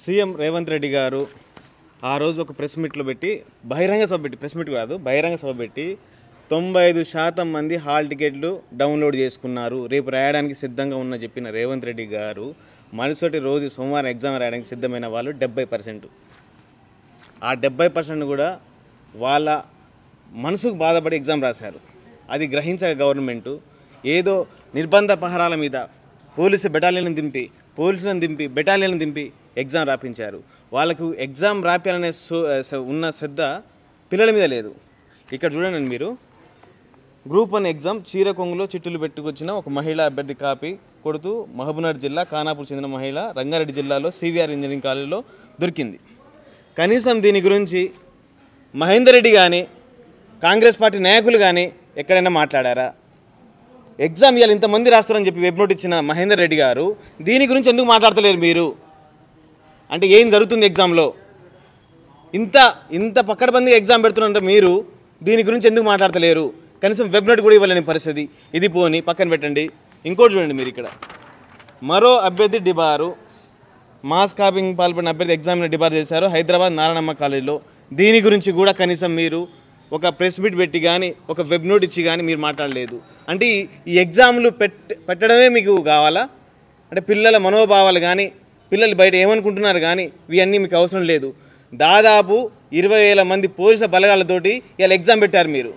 CM Revanth Reddy గారు ఆ రోజు ఒక ప్రెస్ మీట్లో పెట్టి బహిరంగ సభ పెట్టి ప్రెస్ మీట్ కాదు బహిరంగ సభ పెట్టి తొంభై ఐదు శాతం మంది హాల్ టికెట్లు డౌన్లోడ్ చేసుకున్నారు రేపు రాయడానికి సిద్ధంగా ఉన్న చెప్పిన రేవంత్ రెడ్డి గారు మరుసటి రోజు సోమవారం ఎగ్జామ్ రాయడానికి సిద్ధమైన వాళ్ళు డెబ్బై పర్సెంట్ ఆ డెబ్బై పర్సెంట్ కూడా వాళ్ళ మనసుకు బాధపడి ఎగ్జామ్ రాశారు అది గ్రహించక గవర్నమెంటు ఏదో నిర్బంధ పహరాల మీద పోలీసు బెటాలియన్ దింపి పోలీసులను దింపి బెటాలియన్ దింపి ఎగ్జామ్ రాపించారు వాళ్ళకు ఎగ్జామ్ రాపించాలనే ఉన్న శ్రద్ధ పిల్లల మీద లేదు ఇక్కడ చూడండి మీరు గ్రూప్ వన్ ఎగ్జామ్ చీరకొంగులో చిట్టులు పెట్టుకొచ్చిన ఒక మహిళా అభ్యర్థి కాపీ కొడుతూ మహబూబ్నగర్ జిల్లా ఖానాపూర్ చెందిన మహిళ రంగారెడ్డి జిల్లాలో సివిఆర్ ఇంజనీరింగ్ కాలేజీలో దొరికింది కనీసం దీని గురించి మహేందర్ రెడ్డి కానీ కాంగ్రెస్ పార్టీ నాయకులు కానీ ఎక్కడైనా మాట్లాడారా ఎగ్జామ్ ఇవ్వాలి ఇంతమంది రాస్తారని చెప్పి వెబ్ నోట్ ఇచ్చిన మహేందర్ రెడ్డి గారు దీని గురించి ఎందుకు మాట్లాడతలేరు మీరు అంటే ఏం జరుగుతుంది ఎగ్జామ్లో ఇంత ఇంత పక్కడబందిగా ఎగ్జామ్ పెడుతున్నారంటే మీరు దీని గురించి ఎందుకు మాట్లాడతలేరు కనీసం వెబ్ నోట్ కూడా ఇవ్వలేని పరిస్థితి ఇది పోని పక్కన పెట్టండి ఇంకోటి చూడండి మీరు ఇక్కడ మరో అభ్యర్థి డిబారు మాస్ కాపింగ్ పాల్పడిన అభ్యర్థి ఎగ్జామ్ని డిబార్ చేశారు హైదరాబాద్ నారాయణమ్మ కాలేజీలో దీని గురించి కూడా కనీసం మీరు ఒక ప్రెస్ మీట్ పెట్టి కానీ ఒక వెబ్ నోట్ ఇచ్చి కానీ మీరు మాట్లాడలేదు అంటే ఈ ఎగ్జామ్లు పెట్ పెట్టడమే మీకు కావాలా అంటే పిల్లల మనోభావాలు కానీ పిల్లలు బయట ఏమనుకుంటున్నారు కానీ ఇవన్నీ మీకు అవసరం లేదు దాదాపు ఇరవై వేల మంది పోషణ బలగాలతోటి ఇవాళ ఎగ్జామ్ పెట్టారు మీరు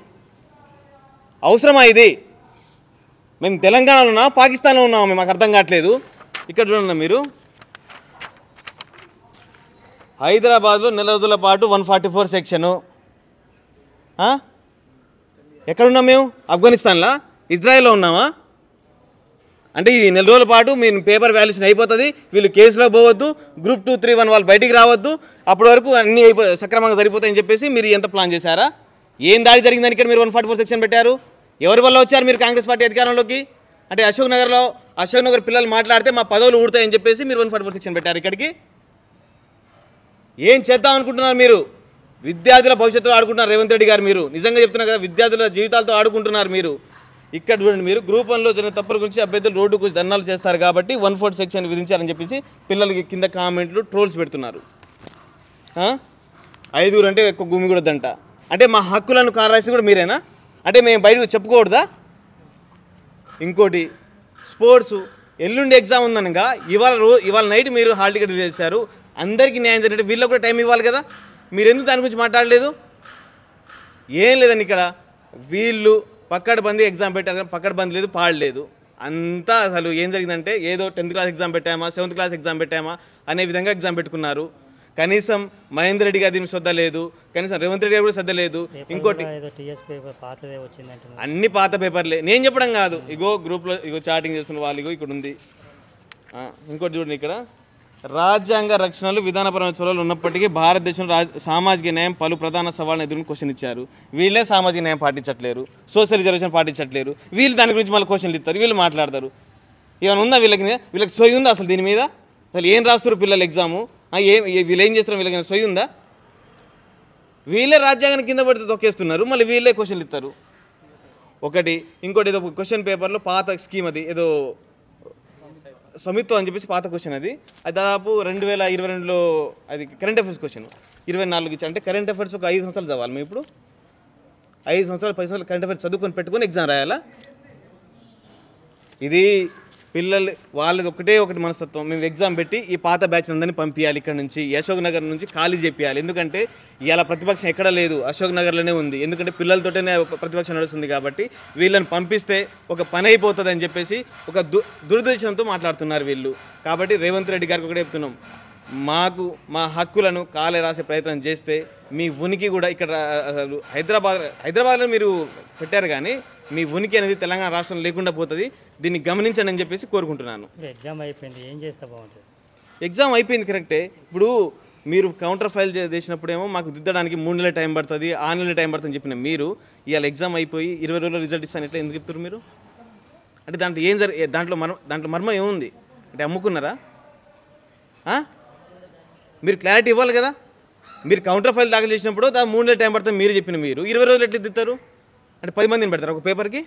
అవసరమా ఇది మేము తెలంగాణలో ఉన్నా పాకిస్తాన్లో ఉన్నాం మేము మాకు అర్థం కావట్లేదు ఇక్కడ చూడండి మీరు హైదరాబాద్లో నెల రోజుల పాటు వన్ ఫార్టీ ఫోర్ సెక్షను ఎక్కడున్నాం మేము ఆఫ్ఘనిస్తాన్లా ఇజ్రాయెల్లో ఉన్నామా అంటే ఈ నెల రోజుల పాటు మీ పేపర్ వాల్యుయేషన్ అయిపోతుంది వీళ్ళు కేసులో పోవద్దు గ్రూప్ టూ త్రీ వన్ వాళ్ళు బయటికి రావద్దు అప్పటి వరకు అన్నీ అయిపో సక్రమంగా సరిపోతాయని చెప్పేసి మీరు ఎంత ప్లాన్ చేశారా ఏం దాడి జరిగిందని ఇక్కడ మీరు వన్ ఫార్టీ ఫోర్ సెక్షన్ పెట్టారు ఎవరి వల్ల వచ్చారు మీరు కాంగ్రెస్ పార్టీ అధికారంలోకి అంటే అశోక్ నగర్లో అశోక్ నగర్ పిల్లలు మాట్లాడితే మా పదవులు ఊడతాయని చెప్పేసి మీరు వన్ ఫార్టీ ఫోర్ సెక్షన్ పెట్టారు ఇక్కడికి ఏం చేద్దాం అనుకుంటున్నారు మీరు విద్యార్థుల భవిష్యత్తులో ఆడుకుంటున్నారు రేవంత్ రెడ్డి గారు మీరు నిజంగా చెప్తున్నారు కదా విద్యార్థుల జీవితాలతో ఆడుకుంటున్నారు మీరు ఇక్కడ చూడండి మీరు గ్రూప్ వన్లో జరిగిన తప్పుల గురించి అభ్యర్థులు రోడ్డు కూర్చి ధర్నాలు చేస్తారు కాబట్టి వన్ ఫోర్ సెక్షన్ విధించాలని చెప్పేసి పిల్లలకి కింద కామెంట్లు ట్రోల్స్ పెడుతున్నారు ఐదుగురు అంటే ఎక్కువ భూమి కూడదంట అంటే మా హక్కులను కారాసి కూడా మీరేనా అంటే మేము బయటకు చెప్పుకోకూడదా ఇంకోటి స్పోర్ట్స్ ఎల్లుండి ఎగ్జామ్ ఉందనగా ఇవాళ రో ఇవాళ నైట్ మీరు హాల్ టికెట్ చేశారు అందరికీ న్యాయం జరిగినట్టు వీళ్ళకి కూడా టైం ఇవ్వాలి కదా మీరెందుకు దాని గురించి మాట్లాడలేదు ఏం లేదండి ఇక్కడ వీళ్ళు పక్కడ బంది ఎగ్జామ్ పెట్టారు పక్కడ బంది లేదు పాడలేదు అంతా అసలు ఏం జరిగిందంటే ఏదో టెన్త్ క్లాస్ ఎగ్జామ్ పెట్టామా సెవెంత్ క్లాస్ ఎగ్జామ్ పెట్టామా అనే విధంగా ఎగ్జామ్ పెట్టుకున్నారు కనీసం మహేందర్ రెడ్డి గారి దీని శ్రద్ధ లేదు కనీసం రేవంత్ రెడ్డి గారు కూడా శ్రద్ధ లేదు ఇంకోటి అన్ని పాత పేపర్లే నేను చెప్పడం కాదు ఇగో గ్రూప్లో ఇగో చాటింగ్ చేస్తున్న వాళ్ళు ఇగో ఇక్కడ ఉంది ఇంకోటి చూడండి ఇక్కడ రాజ్యాంగ రక్షణలు విధానపరమైన చొరవలు ఉన్నప్పటికీ భారతదేశంలో సామాజిక న్యాయం పలు ప్రధాన సవాళ్ళను ఎదుర్కొని క్వశ్చన్ ఇచ్చారు వీళ్ళే సామాజిక న్యాయం పాటించట్లేరు సోషల్ రిజర్వేషన్ పాటించట్లేరు వీళ్ళు దాని గురించి మళ్ళీ క్వశ్చన్లు ఇస్తారు వీళ్ళు మాట్లాడతారు ఏమైనా ఉందా వీళ్ళకి వీళ్ళకి సొయ్యి ఉందా అసలు దీని మీద అసలు ఏం రాస్తారు పిల్లలు ఎగ్జాము ఏం వీళ్ళు ఏం చేస్తున్నారు వీళ్ళకి సొయ్యి ఉందా వీళ్ళే రాజ్యాంగాన్ని కింద పడితే తొక్కేస్తున్నారు మళ్ళీ వీళ్ళే క్వశ్చన్లు ఇస్తారు ఒకటి ఇంకోటి ఏదో క్వశ్చన్ పేపర్లో పాత స్కీమ్ అది ఏదో స్వమిత్వం అని చెప్పేసి పాత క్వశ్చన్ అది అది దాదాపు రెండు వేల ఇరవై రెండులో అది కరెంట్ అఫైర్స్ క్వశ్చన్ ఇరవై నాలుగు ఇచ్చి అంటే కరెంట్ అఫైర్స్ ఒక ఐదు సంవత్సరాలు చదవాలి మేము ఇప్పుడు ఐదు సంవత్సరాలు పది సంవత్సరాలు కరెంట్ అఫైర్స్ చదువుకొని పెట్టుకొని ఎగ్జామ్ రాయాలా ఇది పిల్లలు వాళ్ళది ఒకటే ఒకటి మనస్తత్వం మేము ఎగ్జామ్ పెట్టి ఈ పాత బ్యాచ్ అందరినీ పంపించాలి ఇక్కడ నుంచి అశోక్ నగర్ నుంచి ఖాళీ చెప్పాలి ఎందుకంటే ఇలా ప్రతిపక్షం ఎక్కడ లేదు అశోక్ నగర్లోనే ఉంది ఎందుకంటే పిల్లలతోటనే ప్రతిపక్షం నడుస్తుంది కాబట్టి వీళ్ళని పంపిస్తే ఒక పని అయిపోతుంది అని చెప్పేసి ఒక దు దురదృష్టంతో మాట్లాడుతున్నారు వీళ్ళు కాబట్టి రేవంత్ రెడ్డి గారికి ఒకటే చెప్తున్నాం మాకు మా హక్కులను కాలే రాసే ప్రయత్నం చేస్తే మీ ఉనికి కూడా ఇక్కడ అసలు హైదరాబాద్ హైదరాబాద్లో మీరు పెట్టారు కానీ మీ ఉనికి అనేది తెలంగాణ రాష్ట్రం లేకుండా పోతుంది దీన్ని గమనించండి అని చెప్పేసి కోరుకుంటున్నాను ఎగ్జామ్ అయిపోయింది ఏం చేస్తే బాగుంటుంది ఎగ్జామ్ అయిపోయింది కరెక్టే ఇప్పుడు మీరు కౌంటర్ ఫైల్ చేసినప్పుడేమో మాకు దిద్దడానికి మూడు నెలల టైం పడుతుంది ఆరు నెలల టైం పడుతుంది చెప్పిన మీరు ఇవాళ ఎగ్జామ్ అయిపోయి ఇరవై రోజుల్లో రిజల్ట్ ఇస్తాను ఎట్లా ఎందుకు చెప్తారు మీరు అంటే దాంట్లో ఏం జరి దాంట్లో మర్మ దాంట్లో మర్మ ఏముంది అంటే అమ్ముకున్నారా మీరు క్లారిటీ ఇవ్వాలి కదా మీరు కౌంటర్ ఫైల్ దాఖలు చేసినప్పుడు దాని మూడు నెలలు టైం పడుతుంది మీరు చెప్పిన మీరు ఇరవై రోజులు ఎట్లా తిత్తారు అంటే పది మందిని పెడతారు ఒక పేపర్కి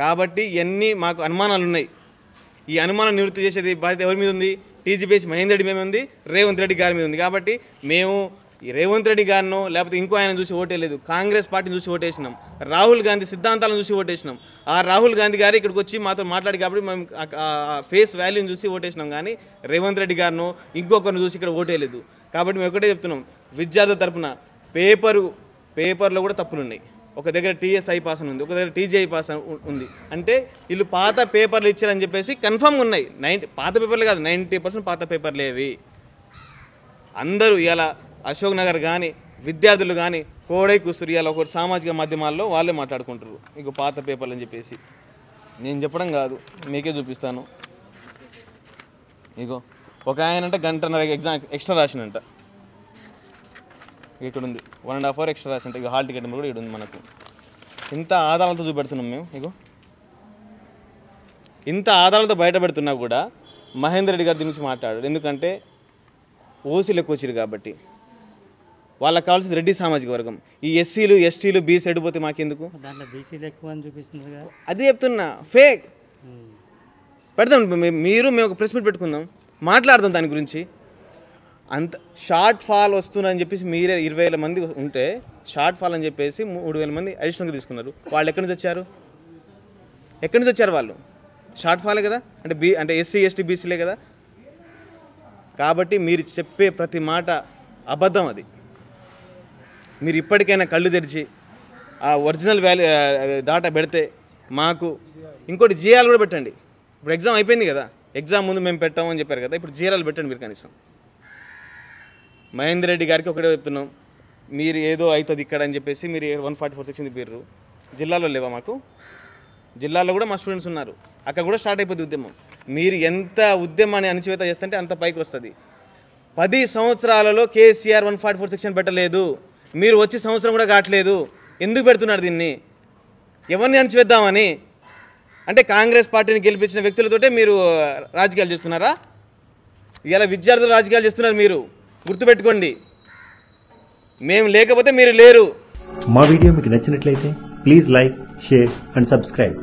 కాబట్టి ఇవన్నీ మాకు అనుమానాలు ఉన్నాయి ఈ అనుమానం నివృత్తి చేసేది బాధ్యత ఎవరి మీద ఉంది టీజీపీఎస్ మహేందర్ రెడ్డి మీద ఉంది రేవంత్ రెడ్డి గారి మీద ఉంది కాబట్టి మేము ఈ రేవంత్ రెడ్డి గారినో లేకపోతే ఇంకో ఆయన చూసి ఓటేయలేదు కాంగ్రెస్ పార్టీని చూసి ఓటేసినాం రాహుల్ గాంధీ సిద్ధాంతాలను చూసి ఓటేసినాం ఆ రాహుల్ గాంధీ గారు ఇక్కడికి వచ్చి మాతో మాట్లాడి కాబట్టి మేము ఫేస్ వాల్యూని చూసి ఓటేసినాం కానీ రేవంత్ రెడ్డి గారినో ఇంకొకరిని చూసి ఇక్కడ ఓటేయలేదు కాబట్టి మేము ఒకటే చెప్తున్నాం విద్యార్థుల తరఫున పేపరు పేపర్లో కూడా తప్పులున్నాయి ఒక దగ్గర టీఎస్ఐ పాస్ ఉంది ఒక దగ్గర టీజీఐ పాస్ ఉంది అంటే వీళ్ళు పాత పేపర్లు ఇచ్చారని చెప్పేసి కన్ఫామ్గా ఉన్నాయి నైంటీ పాత పేపర్లు కాదు నైంటీ పర్సెంట్ పాత పేపర్లేవి అందరూ ఇలా అశోక్ నగర్ కానీ విద్యార్థులు కానీ కోడై కుసురియాలో ఒకటి సామాజిక మాధ్యమాల్లో వాళ్ళే మాట్లాడుకుంటారు ఇక పాత పేపర్లు అని చెప్పేసి నేను చెప్పడం కాదు మీకే చూపిస్తాను ఇగో ఒక ఆయన అంటే గంటన్నర ఎగ్జామ్ ఎక్స్ట్రా రాసినంట ఇక్కడ ఉంది one and half hour extra రాసినంట ఇక హాల్ టికెట్ కూడా ఇక్కడ ఉంది మనకు ఇంత ఆధారాలతో చూపెడుతున్నాం మేము ఇగో ఇంత ఆధారాలతో బయటపెడుతున్నా కూడా మహేందర్ రెడ్డి గారి గురించి మాట్లాడారు ఎందుకంటే ఎక్కువ వచ్చారు కాబట్టి వాళ్ళకి కావాల్సింది రెడ్డి సామాజిక వర్గం ఈ ఎస్సీలు ఎస్టీలు బీసీ అడిపోతే మాకెందుకు అది చెప్తున్నా ఫేక్ పెడదాం మీరు మేము ఒక ప్రెస్ మీట్ పెట్టుకుందాం మాట్లాడదాం దాని గురించి అంత షార్ట్ ఫాల్ వస్తుందని చెప్పేసి మీరే ఇరవై వేల మంది ఉంటే షార్ట్ ఫాల్ అని చెప్పేసి మూడు వేల మంది అడిషనల్గా తీసుకున్నారు వాళ్ళు ఎక్కడి నుంచి వచ్చారు ఎక్కడి నుంచి వచ్చారు వాళ్ళు షార్ట్ ఫాలే కదా అంటే బీ అంటే ఎస్సీ ఎస్టీ బీసీలే కదా కాబట్టి మీరు చెప్పే ప్రతి మాట అబద్ధం అది మీరు ఇప్పటికైనా కళ్ళు తెరిచి ఆ ఒరిజినల్ వాల్యూ డాటా పెడితే మాకు ఇంకోటి జిఆర్లు కూడా పెట్టండి ఇప్పుడు ఎగ్జామ్ అయిపోయింది కదా ఎగ్జామ్ ముందు మేము పెట్టామని చెప్పారు కదా ఇప్పుడు జిఆర్లు పెట్టండి మీరు కనీసం మహేందర్ రెడ్డి గారికి ఒకటే చెప్తున్నాం మీరు ఏదో అవుతుంది ఇక్కడ అని చెప్పేసి మీరు వన్ ఫార్టీ ఫోర్ సెక్షన్ తిప్పారు జిల్లాలో లేవా మాకు జిల్లాలో కూడా మా స్టూడెంట్స్ ఉన్నారు అక్కడ కూడా స్టార్ట్ అయిపోతుంది ఉద్యమం మీరు ఎంత ఉద్యమాన్ని అణచివేత చేస్తుంటే అంత పైకి వస్తుంది పది సంవత్సరాలలో KCR one forty four section పెట్టలేదు మీరు వచ్చే సంవత్సరం కూడా కావట్లేదు ఎందుకు పెడుతున్నారు దీన్ని ఎవరిని అణచివేద్దామని అంటే కాంగ్రెస్ పార్టీని గెలిపించిన వ్యక్తులతోటే మీరు రాజకీయాలు చేస్తున్నారా ఇలా విద్యార్థులు రాజకీయాలు చేస్తున్నారు మీరు గుర్తుపెట్టుకోండి మేము లేకపోతే మీరు లేరు మా వీడియో మీకు నచ్చినట్లయితే please like share and subscribe